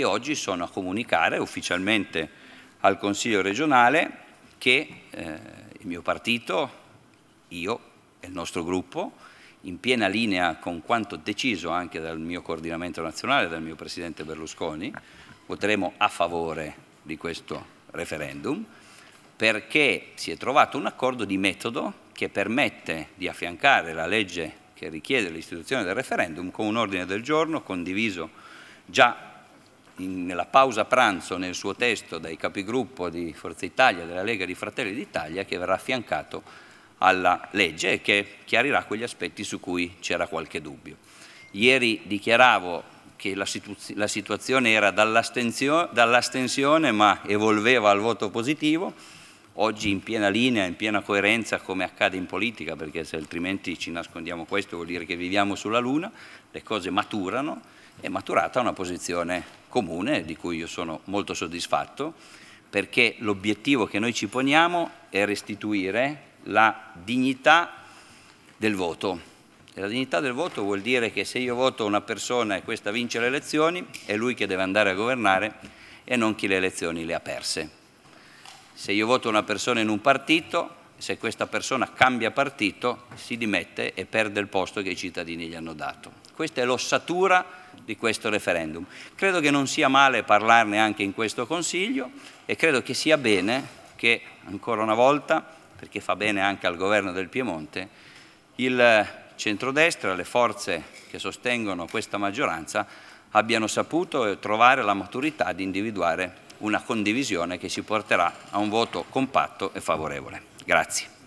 e oggi sono a comunicare ufficialmente al Consiglio regionale che eh, il mio partito, io e il nostro gruppo, in piena linea con quanto deciso anche dal mio coordinamento nazionale, dal mio Presidente Berlusconi, voteremo a favore di questo referendum perché si è trovato un accordo di metodo che permette di affiancare la legge che richiede l'istituzione del referendum con un ordine del giorno condiviso già in, nella pausa pranzo nel suo testo dai capigruppo di Forza Italia, della Lega di Fratelli d'Italia, che verrà affiancato alla legge e che chiarirà quegli aspetti su cui c'era qualche dubbio. Ieri dichiaravo che la, situ la situazione era dall'astensione ma evolveva al voto positivo, oggi in piena linea, in piena coerenza come accade in politica, perché se altrimenti ci nascondiamo questo vuol dire che viviamo sulla Luna, le cose maturano, è maturata una posizione comune di cui io sono molto soddisfatto, perché l'obiettivo che noi ci poniamo è restituire la dignità del voto. E la dignità del voto vuol dire che se io voto una persona e questa vince le elezioni, è lui che deve andare a governare e non chi le elezioni le ha perse se io voto una persona in un partito, se questa persona cambia partito, si dimette e perde il posto che i cittadini gli hanno dato. Questa è l'ossatura di questo referendum. Credo che non sia male parlarne anche in questo Consiglio e credo che sia bene che, ancora una volta, perché fa bene anche al governo del Piemonte, il centrodestra, le forze che sostengono questa maggioranza, abbiano saputo trovare la maturità di individuare una condivisione che ci porterà a un voto compatto e favorevole. Grazie.